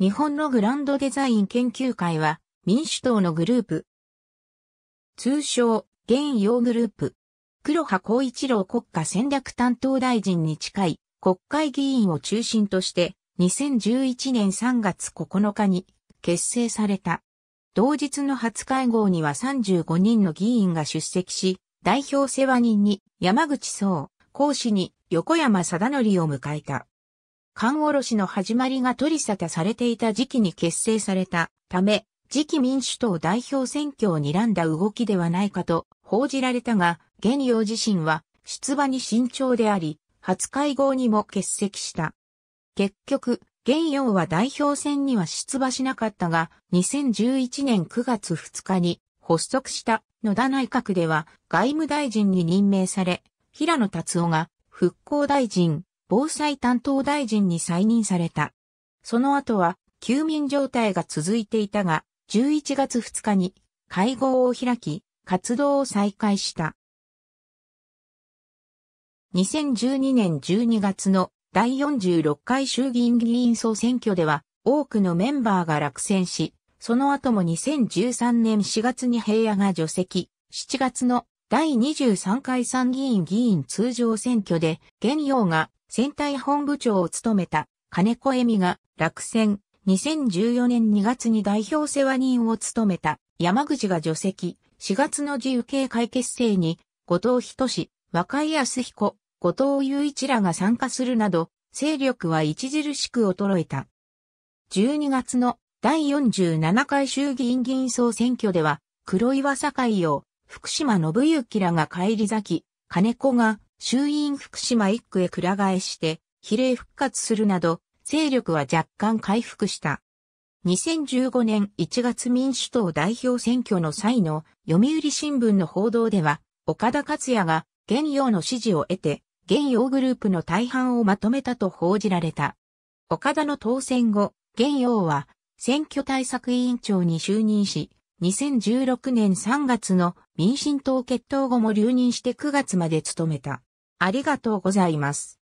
日本のグランドデザイン研究会は民主党のグループ。通称、現用グループ。黒羽光一郎国家戦略担当大臣に近い国会議員を中心として2011年3月9日に結成された。同日の初会合には35人の議員が出席し、代表世話人に山口総、講師に横山貞則を迎えた。官卸しの始まりが取り沙汰されていた時期に結成されたため、次期民主党代表選挙を睨んだ動きではないかと報じられたが、現陽自身は出馬に慎重であり、初会合にも欠席した。結局、現陽は代表選には出馬しなかったが、2011年9月2日に発足した野田内閣では外務大臣に任命され、平野達夫が復興大臣、防災担当大臣に再任された。その後は、休眠状態が続いていたが、11月2日に会合を開き、活動を再開した。2012年12月の第46回衆議院議員総選挙では、多くのメンバーが落選し、その後も2013年4月に平野が除籍、7月の第23回参議院議員通常選挙で、現用が戦隊本部長を務めた金子恵美が落選、2014年2月に代表世話人を務めた山口が除籍、4月の自由形解結成に、後藤仁志、若井康彦、後藤雄一らが参加するなど、勢力は著しく衰えた。12月の第47回衆議院議員総選挙では、黒岩境を福島信之らが返り咲き、金子が衆院福島一区へくら替えして、比例復活するなど、勢力は若干回復した。2015年1月民主党代表選挙の際の読売新聞の報道では、岡田克也が現用の支持を得て、現用グループの大半をまとめたと報じられた。岡田の当選後、現用は選挙対策委員長に就任し、2016年3月の民進党決闘後も留任して9月まで務めた。ありがとうございます。